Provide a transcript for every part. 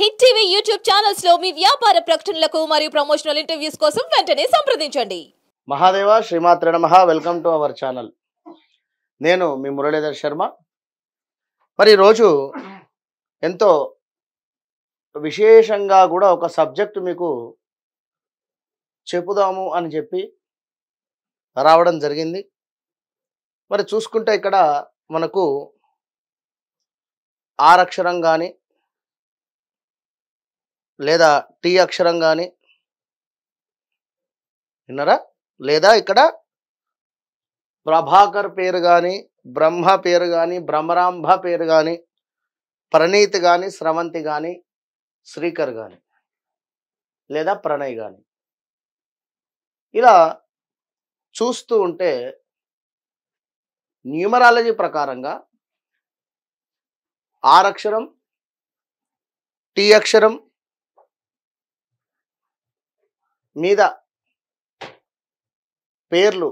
hit TV YouTube channels లో మీ వ్యాపార ప్రకటనలకు మరియు ప్రమోషనల్ ఇంటర్వ్యూస్ కోసం వెంటనే సంప్రదించండి మహాదేవ శ్రీమాత్ర నమ వెల్కమ్ టు అవర్ ఛానల్ నేను మీ మురళీధర్ శర్మ మరి ఈరోజు ఎంతో విశేషంగా కూడా ఒక సబ్జెక్టు మీకు చెప్పుదాము అని చెప్పి రావడం జరిగింది మరి చూసుకుంటే ఇక్కడ మనకు ఆరక్షరం కానీ లేదా టీ అక్షరం కానీ విన్నారా లేదా ఇక్కడ ప్రభాకర్ పేరు కానీ బ్రహ్మ పేరు కానీ బ్రహ్మరాంభ పేరు కానీ ప్రణీత్ కానీ స్రవంతి కానీ శ్రీకర్ కానీ లేదా ప్రణయ్ కానీ ఇలా చూస్తూ ఉంటే న్యూమరాలజీ ప్రకారంగా ఆర్ అక్షరం టీ అక్షరం మీద పేర్లు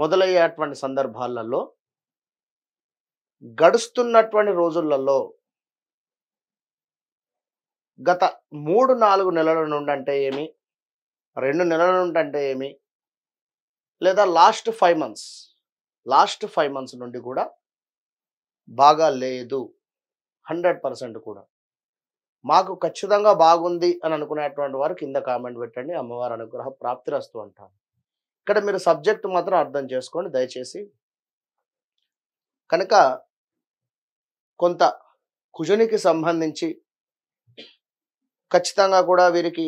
మొదలయ్యేటువంటి సందర్భాలలో గడుస్తున్నటువంటి రోజులలో గత మూడు నాలుగు నెలల నుండి అంటే ఏమి రెండు నెలల నుండి అంటే ఏమి లేదా last five months last five months నుండి కూడా బాగా లేదు హండ్రెడ్ పర్సెంట్ కూడా మాకు ఖచ్చితంగా బాగుంది అని అనుకునేటువంటి వారు కింద కామెంట్ పెట్టండి అమ్మవారి అనుగ్రహ ప్రాప్తి రస్తూ అంటారు ఇక్కడ మీరు సబ్జెక్ట్ మాత్రం అర్థం చేసుకోండి దయచేసి కనుక కొంత కుజునికి సంబంధించి ఖచ్చితంగా కూడా వీరికి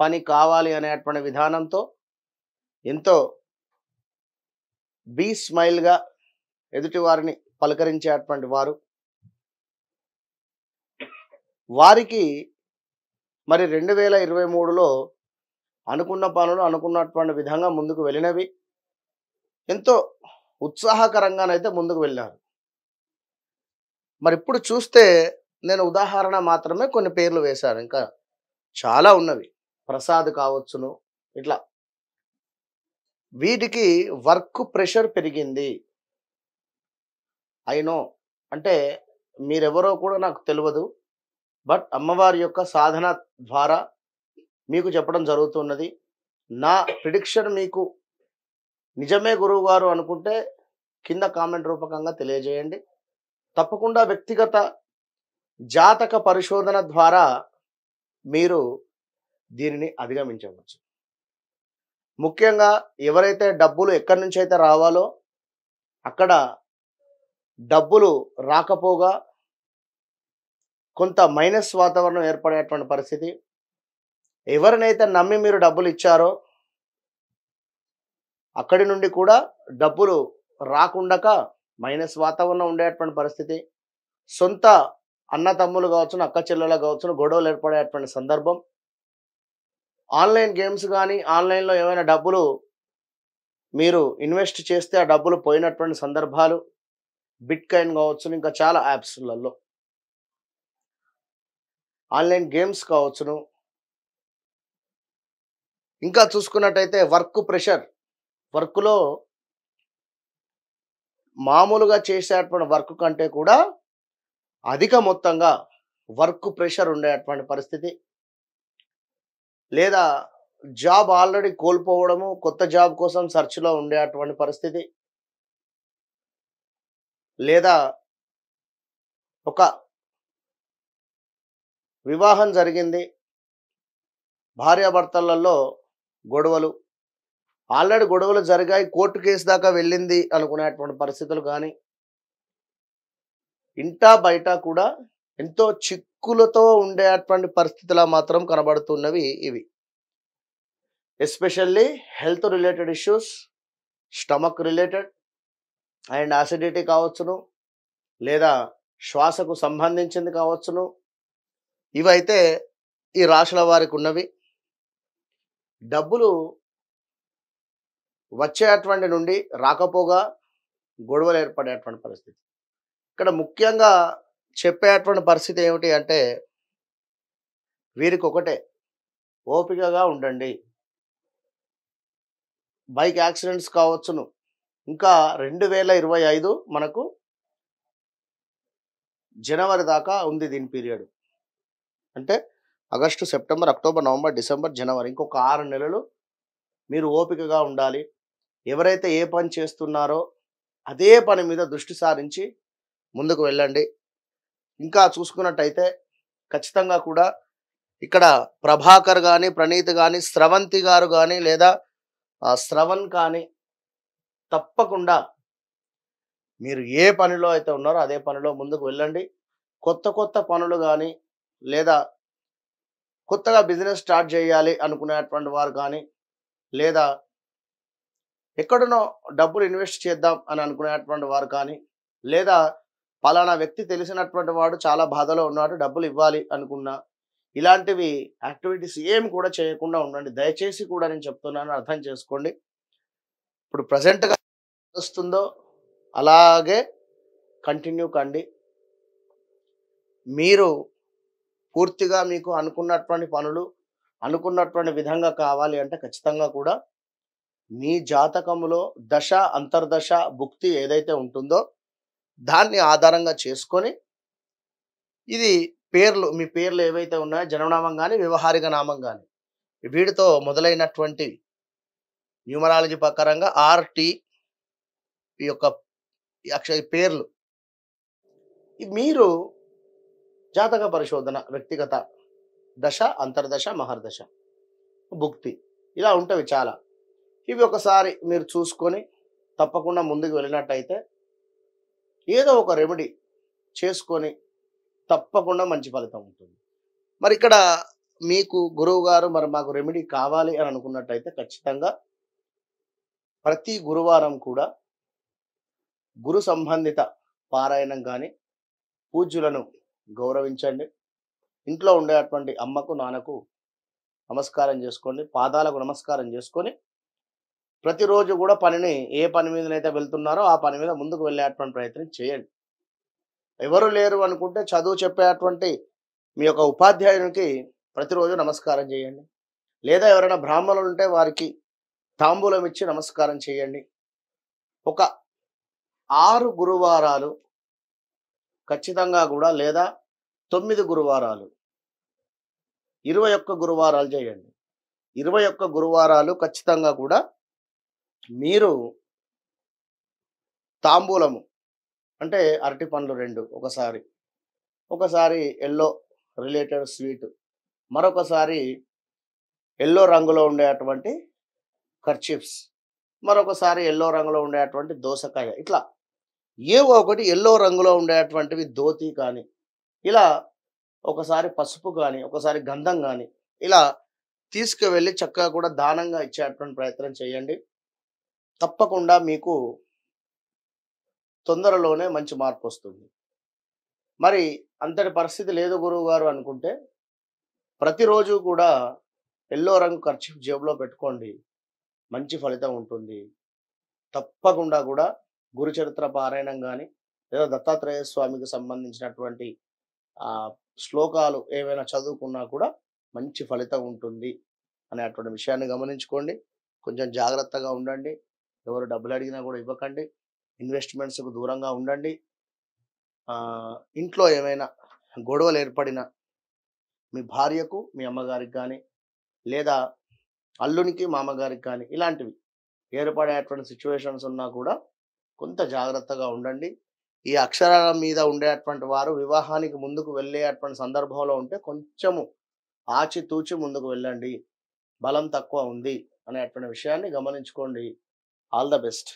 పని కావాలి అనేటువంటి విధానంతో ఎంతో బీ స్మైల్గా ఎదుటి వారిని పలకరించేటువంటి వారు వారికి మరి రెండు వేల ఇరవై మూడులో అనుకున్న పనులు అనుకున్నటువంటి విధంగా ముందుకు వెళ్ళినవి ఎంతో ఉత్సాహకరంగానైతే ముందుకు వెళ్ళారు మరి ఇప్పుడు చూస్తే నేను ఉదాహరణ మాత్రమే కొన్ని పేర్లు వేశాను ఇంకా చాలా ఉన్నవి ప్రసాద్ కావచ్చును ఇట్లా వీటికి వర్క్ ప్రెషర్ పెరిగింది అయినో అంటే మీరెవరో కూడా నాకు తెలియదు బట్ అమ్మవారి యొక్క సాధన ద్వారా మీకు చెప్పడం జరుగుతున్నది నా ప్రిడిక్షన్ మీకు నిజమే గురువుగారు అనుకుంటే కింద కామెంట్ రూపకంగా తెలియజేయండి తప్పకుండా వ్యక్తిగత జాతక పరిశోధన ద్వారా మీరు దీనిని అధిగమించవచ్చు ముఖ్యంగా ఎవరైతే డబ్బులు ఎక్కడి నుంచి అయితే రావాలో అక్కడ డబ్బులు రాకపోగా కొంత మైనస్ వాతావరణం ఏర్పడేటువంటి పరిస్థితి ఎవరినైతే నమ్మి మీరు డబ్బులు ఇచ్చారో అక్కడి నుండి కూడా డబ్బులు రాకుండాక మైనస్ వాతావరణం ఉండేటువంటి పరిస్థితి సొంత అన్న తమ్ములు కావచ్చు అక్క చెల్లెలు కావచ్చు గొడవలు ఏర్పడేటువంటి సందర్భం ఆన్లైన్ గేమ్స్ కానీ ఆన్లైన్లో ఏమైనా డబ్బులు మీరు ఇన్వెస్ట్ చేస్తే ఆ డబ్బులు పోయినటువంటి సందర్భాలు బిట్ కాయిన్ కావచ్చు ఇంకా చాలా యాప్స్లలో ఆన్లైన్ గేమ్స్ కావచ్చును ఇంకా చూసుకున్నట్టయితే వర్క్ ప్రెషర్ వర్క్లో మామూలుగా చేసేటువంటి వర్క్ కంటే కూడా అధిక మొత్తంగా వర్క్ ప్రెషర్ ఉండేటువంటి పరిస్థితి లేదా జాబ్ ఆల్రెడీ కోల్పోవడము కొత్త జాబ్ కోసం సర్చ్లో ఉండేటువంటి పరిస్థితి లేదా ఒక వివాహం జరిగింది భార్యాభర్తలలో గొడవలు ఆల్రెడీ గొడవలు జరిగాయి కోర్టు కేసు దాకా వెళ్ళింది అనుకునేటువంటి పరిస్థితులు కానీ ఇంటా బయట కూడా ఎంతో చిక్కులతో ఉండేటువంటి పరిస్థితుల మాత్రం కనబడుతున్నవి ఇవి especially health related issues stomach related and acidity కావచ్చును లేదా శ్వాసకు సంబంధించింది కావచ్చును ఇవైతే ఈ రాశుల వారికి ఉన్నవి డబ్బులు వచ్చేటువంటి నుండి రాకపోగా గొడవలు ఏర్పడేటువంటి పరిస్థితి ఇక్కడ ముఖ్యంగా చెప్పేటువంటి పరిస్థితి ఏమిటి అంటే వీరికి ఒకటే ఓపికగా ఉండండి బైక్ యాక్సిడెంట్స్ కావచ్చును ఇంకా రెండు వేల ఇరవై ఐదు మనకు జనవరి దాకా ఉంది దీని పీరియడ్ అంటే August September October November December జనవరి ఇంకొక ఆరు నెలలు మీరు ఓపికగా ఉండాలి ఎవరైతే ఏ పని చేస్తున్నారో అదే పని మీద దృష్టి సారించి ముందుకు వెళ్ళండి ఇంకా చూసుకున్నట్టయితే ఖచ్చితంగా కూడా ఇక్కడ ప్రభాకర్ కానీ ప్రణీత్ కానీ స్రవంతి గారు కానీ లేదా శ్రవణ్ కానీ తప్పకుండా మీరు ఏ పనిలో అయితే ఉన్నారో అదే పనిలో ముందుకు వెళ్ళండి కొత్త కొత్త పనులు కానీ లేదా కొత్తగా బిజినెస్ స్టార్ట్ చేయాలి అనుకునేటువంటి వారు కానీ లేదా ఎక్కడనో డబ్బులు ఇన్వెస్ట్ చేద్దాం అని అనుకునేటువంటి వారు కానీ లేదా పలానా వ్యక్తి తెలిసినటువంటి వాడు చాలా బాధలో ఉన్నాడు డబ్బులు ఇవ్వాలి అనుకున్నా ఇలాంటివి యాక్టివిటీస్ ఏం కూడా చేయకుండా ఉండండి దయచేసి కూడా నేను చెప్తున్నాను అర్థం చేసుకోండి ఇప్పుడు ప్రజెంట్గా వస్తుందో అలాగే కంటిన్యూ కండి మీరు పూర్తిగా మీకు అనుకున్నటువంటి పనులు అనుకున్నటువంటి విధంగా కావాలి అంటే ఖచ్చితంగా కూడా మీ జాతకంలో దశ అంతర్దశ భుక్తి ఏదైతే ఉంటుందో దాన్ని ఆధారంగా చేసుకొని ఇది పేర్లు మీ పేర్లు ఏవైతే ఉన్నాయో జననామం కానీ వ్యవహారిక నామం కానీ వీటితో మొదలైనటువంటి న్యూమరాలజీ ప్రకారంగా ఆర్టీ ఈ యొక్క అక్ష పేర్లు మీరు జాతక పరిశోధన వ్యక్తిగత దశ అంతర్దశ మహర్దశ భుక్తి ఇలా ఉంటవి చాలా ఇవి ఒకసారి మీరు చూసుకొని తప్పకుండా ముందుకు వెళ్ళినట్టయితే ఏదో ఒక రెమెడీ చేసుకొని తప్పకుండా మంచి ఫలితం ఉంటుంది మరి ఇక్కడ మీకు గురువు గారు మరి మాకు రెమెడీ కావాలి అని అనుకున్నట్టయితే ఖచ్చితంగా ప్రతి గురువారం కూడా గురు సంబంధిత పారాయణం కానీ పూజ్యులను గౌరవించండి ఇంట్లో ఉండేటువంటి అమ్మకు నాన్నకు నమస్కారం చేసుకోండి పాదాలకు నమస్కారం చేసుకొని ప్రతిరోజు కూడా పనిని ఏ పని మీదనైతే వెళ్తున్నారో ఆ పని మీద ముందుకు వెళ్ళేటువంటి ప్రయత్నం చేయండి ఎవరు లేరు అనుకుంటే చదువు చెప్పేటువంటి మీ యొక్క ఉపాధ్యాయునికి ప్రతిరోజు నమస్కారం చేయండి లేదా ఎవరైనా బ్రాహ్మణులు ఉంటే వారికి తాంబూలం ఇచ్చి నమస్కారం చేయండి ఒక ఆరు గురువారాలు ఖచ్చితంగా కూడా లేదా తొమ్మిది గురువారాలు ఇరవై ఒక్క గురువారాలు చేయండి ఇరవై ఒక్క గురువారాలు ఖచ్చితంగా కూడా మీరు తాంబూలము అంటే అరటి పండ్లు రెండు ఒకసారి ఒకసారి ఎల్లో రిలేటెడ్ స్వీట్ మరొకసారి ఎల్లో రంగులో ఉండేటువంటి కర్చిప్స్ మరొకసారి ఎల్లో రంగులో ఉండేటువంటి దోసకాయ ఇట్లా ఏవో ఒకటి ఎల్లో రంగులో ఉండేటువంటివి ధోతి కానీ ఇలా ఒకసారి పసుపు కానీ ఒకసారి గంధం కానీ ఇలా తీసుకువెళ్ళి చక్కగా కూడా దానంగా ఇచ్చేటువంటి ప్రయత్నం చేయండి తప్పకుండా మీకు తొందరలోనే మంచి మార్పు వస్తుంది మరి అంతటి పరిస్థితి లేదు గురువుగారు అనుకుంటే ప్రతిరోజు కూడా ఎల్లో రంగు ఖర్చు జేబులో పెట్టుకోండి మంచి ఫలితం ఉంటుంది తప్పకుండా కూడా గురుచరిత్ర పారాయణం కానీ లేదా దత్తాత్రేయ స్వామికి సంబంధించినటువంటి శ్లోకాలు ఏమైనా చదువుకున్నా కూడా మంచి ఫలితం ఉంటుంది అనేటువంటి విషయాన్ని గమనించుకోండి కొంచెం జాగ్రత్తగా ఉండండి ఎవరు డబ్బులు అడిగినా కూడా ఇవ్వకండి ఇన్వెస్ట్మెంట్స్కు దూరంగా ఉండండి ఇంట్లో ఏమైనా గొడవలు ఏర్పడిన మీ భార్యకు మీ అమ్మగారికి కానీ లేదా అల్లునికి మామగారికి కానీ ఇలాంటివి ఏర్పడేటువంటి సిచ్యువేషన్స్ ఉన్నా కూడా కొంత జాగ్రత్తగా ఉండండి ఈ అక్షరాల మీద ఉండేటువంటి వారు వివాహానికి ముందుకు వెళ్ళేటువంటి సందర్భంలో ఉంటే కొంచెము ఆచితూచి ముందుకు వెళ్ళండి బలం తక్కువ ఉంది అనేటువంటి విషయాన్ని గమనించుకోండి ఆల్ ద బెస్ట్